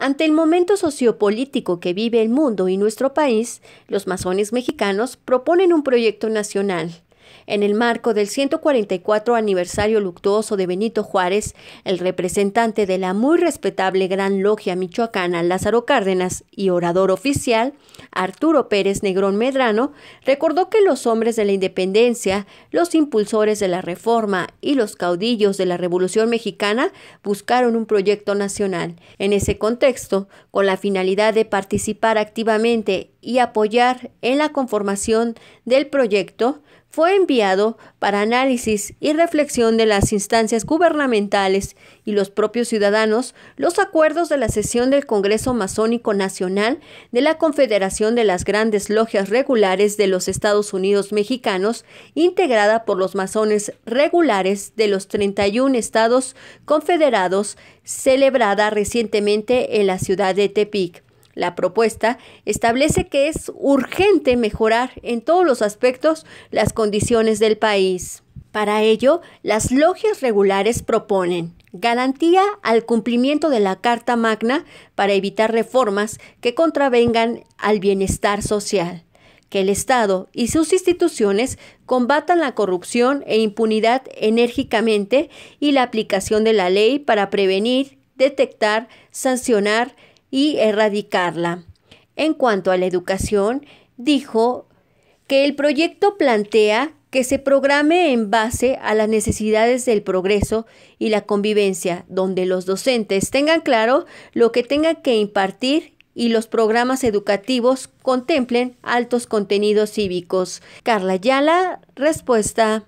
Ante el momento sociopolítico que vive el mundo y nuestro país, los masones mexicanos proponen un proyecto nacional. En el marco del 144 aniversario luctuoso de Benito Juárez, el representante de la muy respetable Gran Logia Michoacana Lázaro Cárdenas y orador oficial, Arturo Pérez Negrón Medrano, recordó que los hombres de la independencia, los impulsores de la reforma y los caudillos de la Revolución Mexicana buscaron un proyecto nacional. En ese contexto, con la finalidad de participar activamente y apoyar en la conformación del proyecto, fue enviado para análisis y reflexión de las instancias gubernamentales y los propios ciudadanos los acuerdos de la sesión del Congreso Masónico Nacional de la Confederación de las grandes logias regulares de los Estados Unidos mexicanos, integrada por los masones regulares de los 31 estados confederados, celebrada recientemente en la ciudad de Tepic. La propuesta establece que es urgente mejorar en todos los aspectos las condiciones del país. Para ello, las logias regulares proponen garantía al cumplimiento de la Carta Magna para evitar reformas que contravengan al bienestar social, que el Estado y sus instituciones combatan la corrupción e impunidad enérgicamente y la aplicación de la ley para prevenir, detectar, sancionar y erradicarla. En cuanto a la educación, dijo que el proyecto plantea que se programe en base a las necesidades del progreso y la convivencia, donde los docentes tengan claro lo que tengan que impartir y los programas educativos contemplen altos contenidos cívicos. Carla Yala, respuesta.